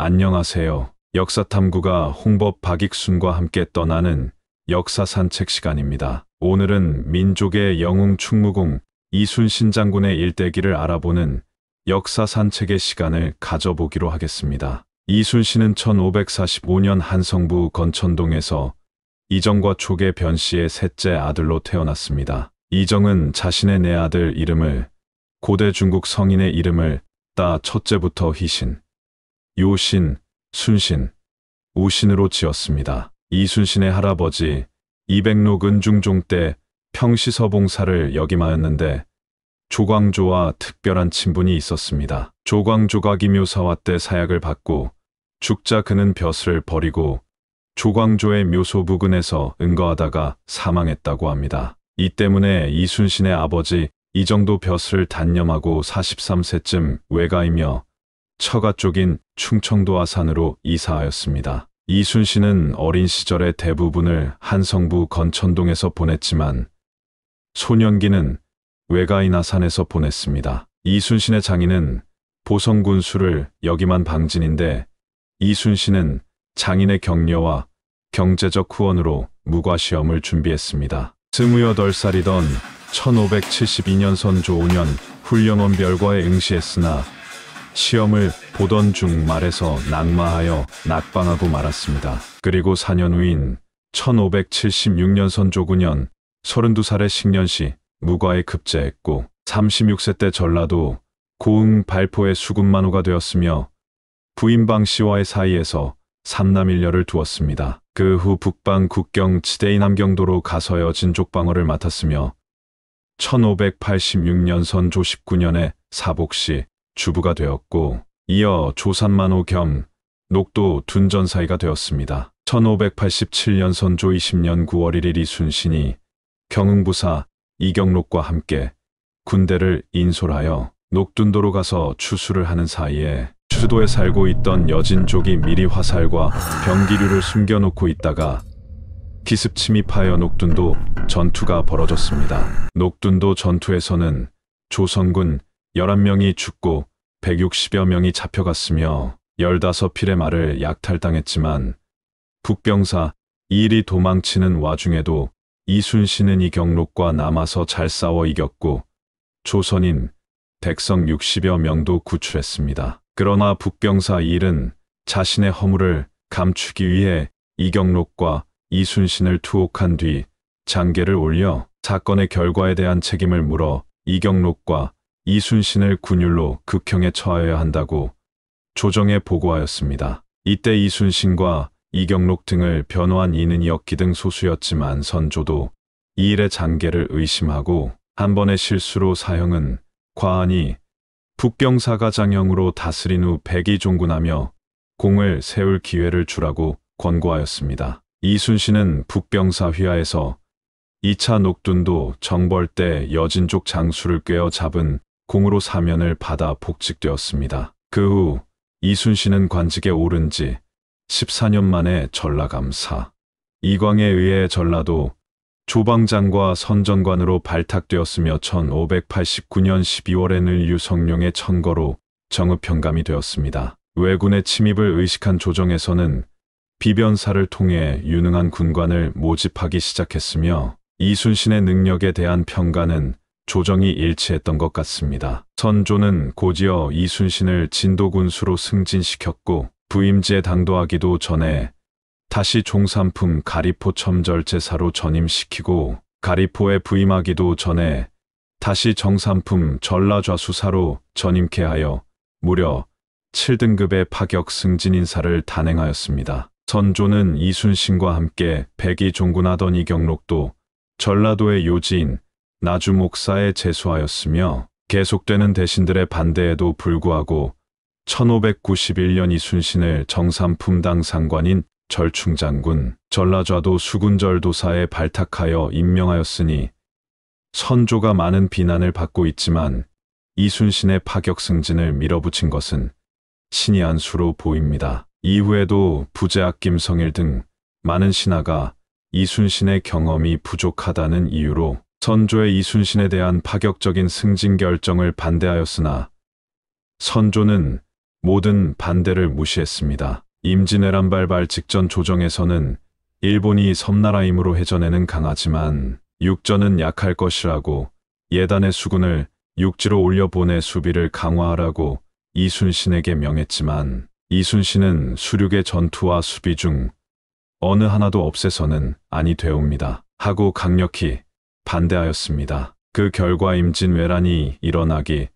안녕하세요. 역사탐구가 홍법 박익순과 함께 떠나는 역사 산책 시간입니다. 오늘은 민족의 영웅 충무공 이순신 장군의 일대기를 알아보는 역사 산책의 시간을 가져보기로 하겠습니다. 이순신은 1545년 한성부 건천동에서 이정과 초계 변씨의 셋째 아들로 태어났습니다. 이정은 자신의 내 아들 이름을 고대 중국 성인의 이름을 따 첫째부터 희신, 요신, 순신, 우신으로 지었습니다. 이순신의 할아버지 이백록 은중종 때 평시서봉사를 역임하였는데 조광조와 특별한 친분이 있었습니다. 조광조가 김묘사화 때 사약을 받고 죽자 그는 벼슬을 버리고 조광조의 묘소 부근에서 은거하다가 사망했다고 합니다. 이 때문에 이순신의 아버지 이정도 벼슬을 단념하고 43세쯤 외가이며 처가 쪽인 충청도 아산으로 이사하였습니다. 이순 씨는 어린 시절의 대부분을 한성부 건천동에서 보냈지만 소년기는 외가인 아산에서 보냈습니다. 이순신의 장인은 보성군수를 여기만 방진인데 이순신은 장인의 격려와 경제적 후원으로 무과시험을 준비했습니다. 28살이던 1572년 선조 5년 훈령원 별과에 응시했으나 시험을 보던 중 말에서 낙마하여 낙방하고 말았습니다. 그리고 4년 후인 1576년 선조9년 32살의 식년시 무과에 급제했고 36세 때 전라도 고흥 발포의 수군만호가 되었으며 부인방 씨와의 사이에서 삼남일녀를 두었습니다. 그 후 북방 국경 지대인 함경도로 가서여 진족방어를 맡았으며 1586년 선조 19년에 사복시 주부가 되었고 이어 조산만호 겸 녹도 둔전사이가 되었습니다. 1587년 선조 20년 9월 1일 이순신이 경흥부사 이경록과 함께 군대를 인솔하여 녹둔도로 가서 추수를 하는 사이에 수도에 살고 있던 여진족이 미리 화살과 병기류를 숨겨놓고 있다가 기습침입하여 녹둔도 전투가 벌어졌습니다. 녹둔도 전투에서는 조선군 11명이 죽고 160여 명이 잡혀갔으며 15필의 말을 약탈당했지만 북병사 이 도망치는 와중에도 이순신은 이 경록과 남아서 잘 싸워 이겼고 조선인 백성 60여 명도 구출했습니다. 그러나 북병사 일은 자신의 허물을 감추기 위해 이경록과 이순신을 투옥한 뒤 장계를 올려 사건의 결과에 대한 책임을 물어 이경록과 이순신을 군율로 극형에 처하여야 한다고 조정에 보고하였습니다. 이때 이순신과 이경록 등을 변호한 이는 이었기등 소수였지만 선조도 이 일의 장계를 의심하고 한 번의 실수로 사형은 과한이 북경사가 장형으로 다스린 후 백이종군하며 공을 세울 기회를 주라고 권고하였습니다. 이순신은 북경사 휘하에서 2차 녹둔도 정벌 때 여진족 장수를 꿰어 잡은 공으로 사면을 받아 복직되었습니다. 그 후 이순신은 관직에 오른 지 14년 만에 전라감사, 이광에 의해 전라도 조방장과 선전관으로 발탁되었으며 1589년 12월에는 유성룡의 천거로 정읍현감이 되었습니다. 왜군의 침입을 의식한 조정에서는 비변사를 통해 유능한 군관을 모집하기 시작했으며 이순신의 능력에 대한 평가는 조정이 일치했던 것 같습니다. 선조는 고지어 이순신을 진도군수로 승진시켰고 부임제 당도하기도 전에 다시 종산품 가리포 첨절제사로 전임시키고 가리포에 부임하기도 전에 다시 정산품 전라좌수사로 전임케 하여 무려 7등급의 파격 승진 인사를 단행하였습니다. 선조는 이순신과 함께 백이 종군하던 이경록도 전라도의 요지인 나주 목사에 재수하였으며 계속되는 대신들의 반대에도 불구하고 1591년 이순신을 정산품당 상관인 절충장군, 전라좌도 수군절도사에 발탁하여 임명하였으니 선조가 많은 비난을 받고 있지만 이순신의 파격 승진을 밀어붙인 것은 신이 한 수로 보입니다. 이후에도 부제학 김성일 등 많은 신하가 이순신의 경험이 부족하다는 이유로 선조의 이순신에 대한 파격적인 승진 결정을 반대하였으나 선조는 모든 반대를 무시했습니다. 임진왜란발발 직전 조정에서는 일본이 섬나라임으로 해전에는 강하지만 육전은 약할 것이라고 예단의 수군을 육지로 올려보내 수비를 강화하라고 이순신에게 명했지만 이순신은 수륙의 전투와 수비 중 어느 하나도 없애서는 아니 되옵니다. 하고 강력히 반대하였습니다. 그 결과 임진왜란이 일어나기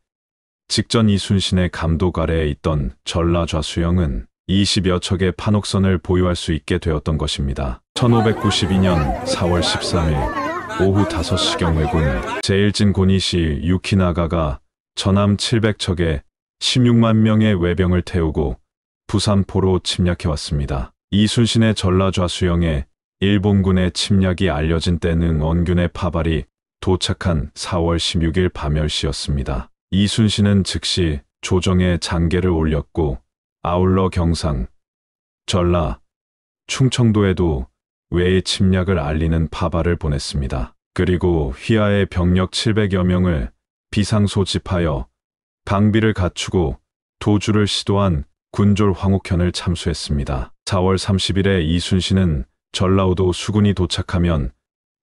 직전 이순신의 감독 아래에 있던 전라좌수영은 20여 척의 판옥선을 보유할 수 있게 되었던 것입니다. 1592년 4월 13일 오후 5시경 외군 제일진 고니시 유키나가가 전함 700척에 16만 명의 외병을 태우고 부산포로 침략해왔습니다. 이순신의 전라좌수영에 일본군의 침략이 알려진 때는 원균의 파발이 도착한 4월 16일 밤1시였습니다 0 이순신은 즉시 조정에 장계를 올렸고 아울러 경상, 전라, 충청도에도 왜의 침략을 알리는 파발을 보냈습니다. 그리고 휘하의 병력 700여 명을 비상소집하여 방비를 갖추고 도주를 시도한 군졸 황옥현을 참수했습니다. 4월 30일에 이순신은 전라우도 수군이 도착하면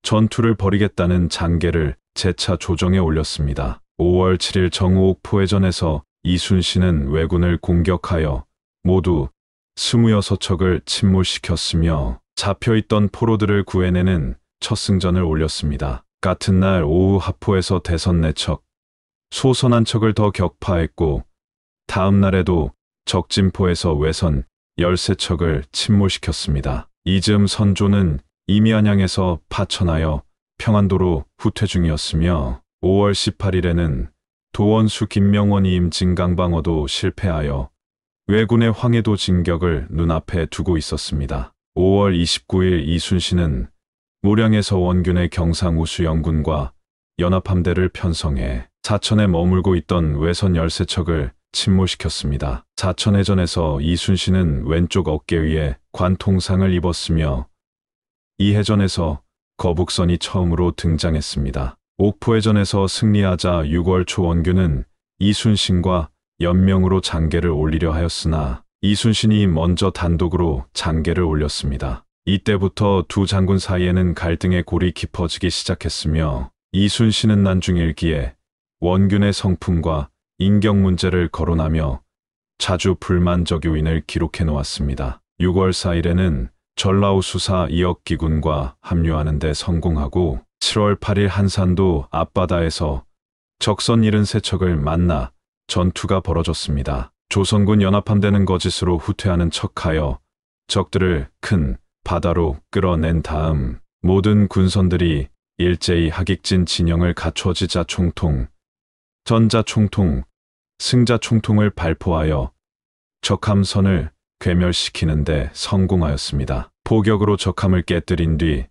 전투를 벌이겠다는 장계를 재차 조정에 올렸습니다. 5월 7일 정우옥 포해전에서 이순신은 왜군을 공격하여 모두 26척을 침몰시켰으며 잡혀있던 포로들을 구해내는 첫 승전을 올렸습니다. 같은 날 오후 하포에서 대선 4척, 소선 한 척을 더 격파했고 다음 날에도 적진포에서 외선 13척을 침몰시켰습니다. 이즈음 선조는 임이안양에서 파천하여 평안도로 후퇴 중이었으며 5월 18일에는 도원수 김명원이 임진강방어도 실패하여 왜군의 황해도 진격을 눈앞에 두고 있었습니다. 5월 29일 이순신은 모량에서 원균의 경상우수 영군과 연합함대를 편성해 사천에 머물고 있던 외선 열세척을 침몰시켰습니다. 사천해전에서 이순신은 왼쪽 어깨 위에 관통상을 입었으며 이해전에서 거북선이 처음으로 등장했습니다. 옥포해전에서 승리하자 6월 초 원균은 이순신과 연명으로 장계를 올리려 하였으나 이순신이 먼저 단독으로 장계를 올렸습니다. 이때부터 두 장군 사이에는 갈등의 골이 깊어지기 시작했으며 이순신은 난중 일기에 원균의 성품과 인격 문제를 거론하며 자주 불만적 요인을 기록해 놓았습니다. 6월 4일에는 전라우 수사 2억 기군과 합류하는 데 성공하고 7월 8일 한산도 앞바다에서 적선 7세척을 만나 전투가 벌어졌습니다. 조선군 연합함대는 거짓으로 후퇴하는 척하여 적들을 큰 바다로 끌어낸 다음 모든 군선들이 일제히 하객진 진영을 갖춰지자 총통, 전자총통, 승자 총통을 발포하여 적함선을 괴멸시키는데 성공하였습니다. 포격으로 적함을 깨뜨린 뒤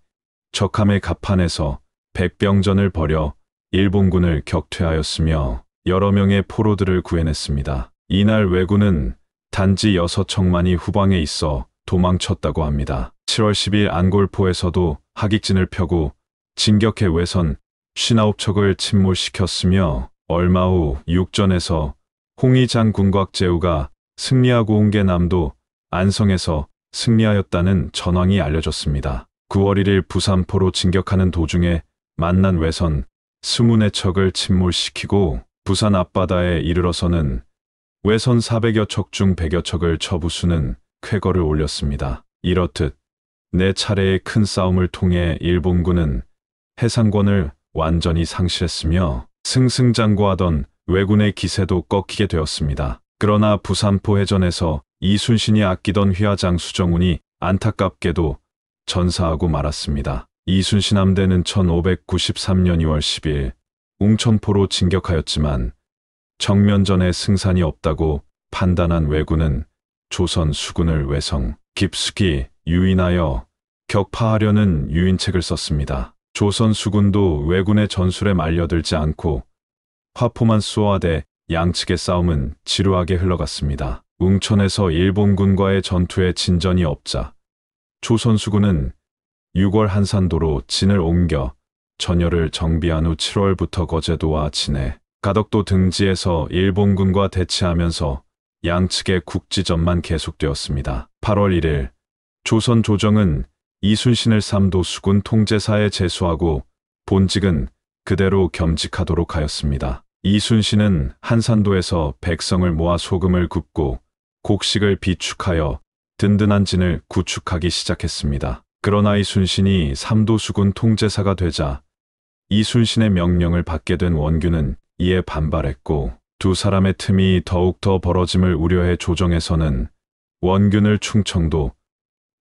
적함의 갑판에서 백병전을 벌여 일본군을 격퇴하였으며 여러 명의 포로들을 구해냈습니다. 이날 왜군은 단지 6척만이 후방에 있어 도망쳤다고 합니다. 7월 10일 안골포에서도 하객진을 펴고 진격해 외선 59척을 침몰시켰으며 얼마 후 육전에서 홍의장 군곽제우가 승리하고 온 게 남도 안성에서 승리하였다는 전황이 알려졌습니다. 9월 1일 부산포로 진격하는 도중에 만난 외선 2 0의 척을 침몰시키고 부산 앞바다에 이르러서는 외선 400여 척 중 100여 척을 처부수는 쾌거를 올렸습니다. 이렇듯 네 차례의 큰 싸움을 통해 일본군은 해상권을 완전히 상실했으며 승승장구하던 외군의 기세도 꺾이게 되었습니다. 그러나 부산포해전에서 이순신이 아끼던 휘하장 수정훈이 안타깝게도 전사하고 말았습니다. 이순신 함대는 1593년 2월 1 0일 웅천포로 진격하였지만 정면전에 승산이 없다고 판단한 왜군은 조선 수군을 외성 깊숙이 유인하여 격파하려는 유인책을 썼습니다. 조선 수군도 왜군의 전술에 말려들지 않고 화포만 쏘아대 양측의 싸움은 지루하게 흘러갔습니다. 웅천에서 일본군과의 전투에 진전이 없자 조선수군은 6월 한산도로 진을 옮겨 전열을 정비한 후 7월부터 거제도와 진해, 가덕도 등지에서 일본군과 대치하면서 양측의 국지전만 계속되었습니다. 8월 1일 조선 조정은 이순신을 삼도수군 통제사에 제수하고 본직은 그대로 겸직하도록 하였습니다. 이순신은 한산도에서 백성을 모아 소금을 굽고 곡식을 비축하여 든든한 진을 구축하기 시작했습니다. 그러나 이순신이 삼도수군 통제사가 되자 이순신의 명령을 받게 된 원균은 이에 반발했고 두 사람의 틈이 더욱더 벌어짐을 우려해 조정에서는 원균을 충청도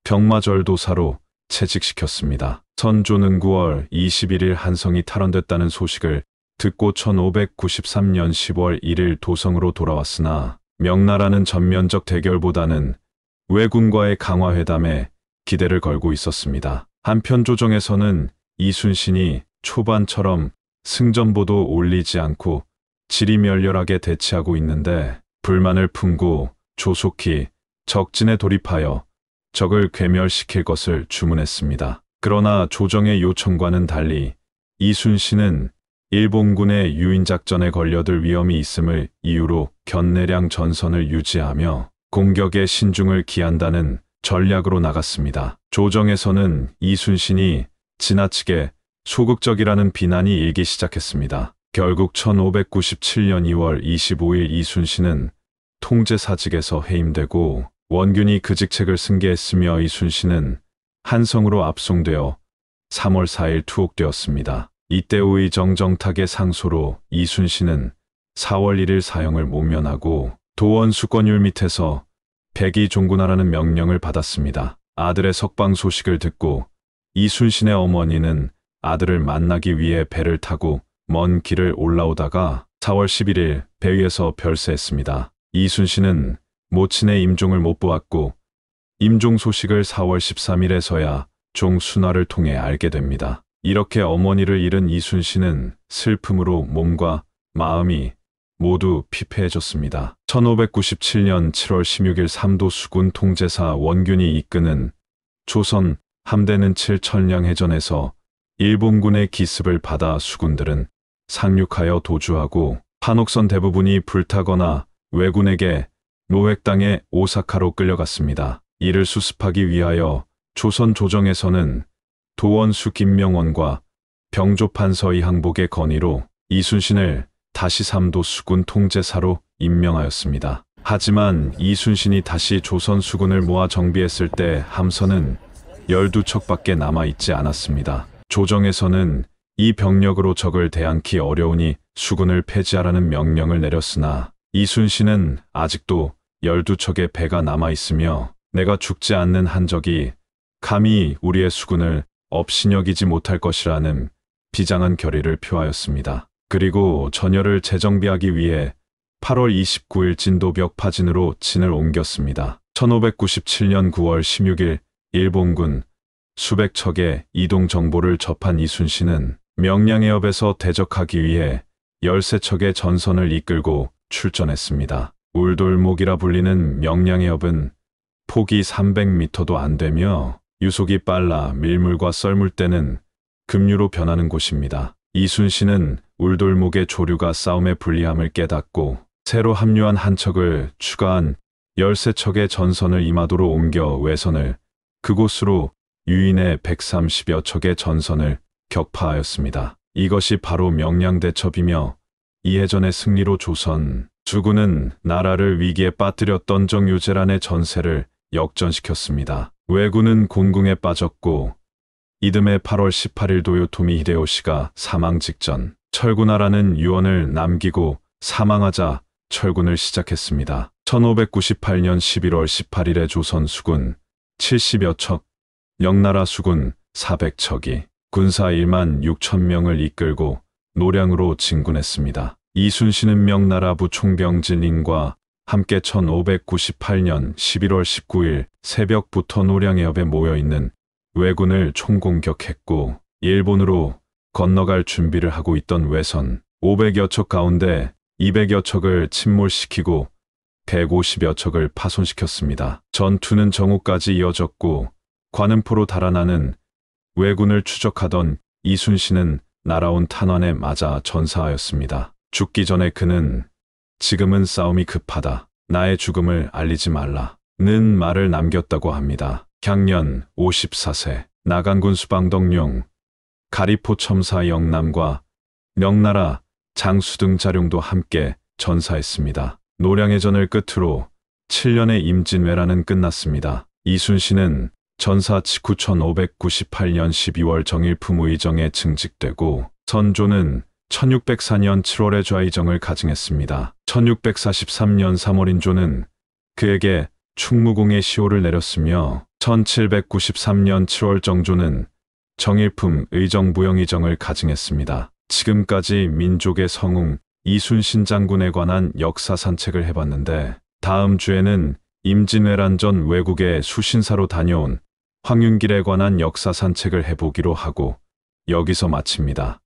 병마절도사로 채직시켰습니다. 선조는 9월 21일 한성이 탈원됐다는 소식을 듣고 1593년 10월 1일 도성으로 돌아왔으나 명나라는 전면적 대결보다는 왜군과의 강화회담에 기대를 걸고 있었습니다. 한편 조정에서는 이순신이 초반처럼 승전보도 올리지 않고 질이 멸렬하게 대치하고 있는데 불만을 품고 조속히 적진에 돌입하여 적을 괴멸시킬 것을 주문했습니다. 그러나 조정의 요청과는 달리 이순신은 일본군의 유인작전에 걸려들 위험이 있음을 이유로 견내량 전선을 유지하며 공격에 신중을 기한다는 전략으로 나갔습니다. 조정에서는 이순신이 지나치게 소극적이라는 비난이 일기 시작했습니다. 결국 1597년 2월 25일 이순신은 통제사직에서 해임되고 원균이 그 직책을 승계했으며 이순신은 한성으로 압송되어 3월 4일 투옥되었습니다. 이때의 정정탁의 상소로 이순신은 4월 1일 사형을 모면하고 도원 수권율 밑에서 백이 종군하라는 명령을 받았습니다. 아들의 석방 소식을 듣고 이순신의 어머니는 아들을 만나기 위해 배를 타고 먼 길을 올라오다가 4월 11일 배 위에서 별세했습니다. 이순신은 모친의 임종을 못 보았고 임종 소식을 4월 13일에서야 종순화를 통해 알게 됩니다. 이렇게 어머니를 잃은 이순 신은 슬픔으로 몸과 마음이 모두 피폐해졌습니다. 1597년 7월 16일 삼도 수군 통제사 원균이 이끄는 조선 함대는 7천량 해전에서 일본군의 기습을 받아 수군들은 상륙하여 도주하고 판옥선 대부분이 불타거나 왜군에게 노획당의 오사카로 끌려갔습니다. 이를 수습하기 위하여 조선 조정에서는 도원수 김명원과 병조판 서이항복의 건의로 이순신을 다시 삼도 수군 통제사로 임명하였습니다. 하지만 이순신이 다시 조선 수군을 모아 정비했을 때 함선은 12척밖에 남아있지 않았습니다. 조정에서는 이 병력으로 적을 대항기 어려우니 수군을 폐지하라는 명령을 내렸으나 이순신은 아직도 12척의 배가 남아있으며 내가 죽지 않는 한적이 감히 우리의 수군을 업신여기지 못할 것이라는 비장한 결의를 표하였습니다. 그리고 전열을 재정비하기 위해 8월 29일 진도벽 파진으로 진을 옮겼습니다. 1597년 9월 16일 일본군 수백 척의 이동 정보를 접한 이순신은 명량해협에서 대적하기 위해 13척의 전선을 이끌고 출전했습니다. 울돌목이라 불리는 명량해협은 폭이 300m도 안 되며 유속이 빨라 밀물과 썰물 때는 급류로 변하는 곳입니다. 이순 신은 울돌목의 조류가 싸움의 불리함을 깨닫고 새로 합류한 한 척을 추가한 열세 척의 전선을 이마도로 옮겨 외선을 그곳으로 유인의 130여 척의 전선을 격파하였습니다. 이것이 바로 명량대첩이며 이해전의 승리로 조선 주군은 나라를 위기에 빠뜨렸던 정유재란의 전세를 역전시켰습니다. 왜군은 공궁에 빠졌고 이듬해 8월 18일 도요토미 히데요시가 사망 직전 철군하라는 유언을 남기고 사망하자 철군을 시작했습니다. 1598년 11월 18일에 조선 수군 70여 척, 영나라 수군 400척이 군사 1만 6천 명을 이끌고 노량으로 진군했습니다. 이순신은 명나라 부총병 진인과 함께 1598년 11월 19일 새벽부터 노량해협에 모여있는 왜군을 총공격했고 일본으로 건너갈 준비를 하고 있던 왜선 500여 척 가운데 200여 척을 침몰시키고 150여 척을 파손시켰습니다. 전투는 정오까지 이어졌고 관음포로 달아나는 왜군을 추적하던 이순신은 날아온 탄환에 맞아 전사하였습니다. 죽기 전에 그는 지금은 싸움이 급하다. 나의 죽음을 알리지 말라. 는 말을 남겼다고 합니다. 향년 54세 나간군 수방덕룡 가리포 첨사 영남과 명나라 장수 등 자룡도 함께 전사했습니다. 노량해 전을 끝으로 7년의 임진왜란은 끝났습니다. 이순신은 전사 직후 1 5 9 8년 12월 정일품 의정에 증직되고 선조는 1604년 7월에 좌의정을 가증했습니다. 1643년 3월 인조는 그에게 충무공의 시호를 내렸으며 1793년 7월 정조는 정일품 의정부영의정을 가증했습니다. 지금까지 민족의 성웅 이순신 장군에 관한 역사 산책을 해봤는데 다음 주에는 임진왜란 전 외국의 수신사로 다녀온 황윤길에 관한 역사 산책을 해보기로 하고 여기서 마칩니다.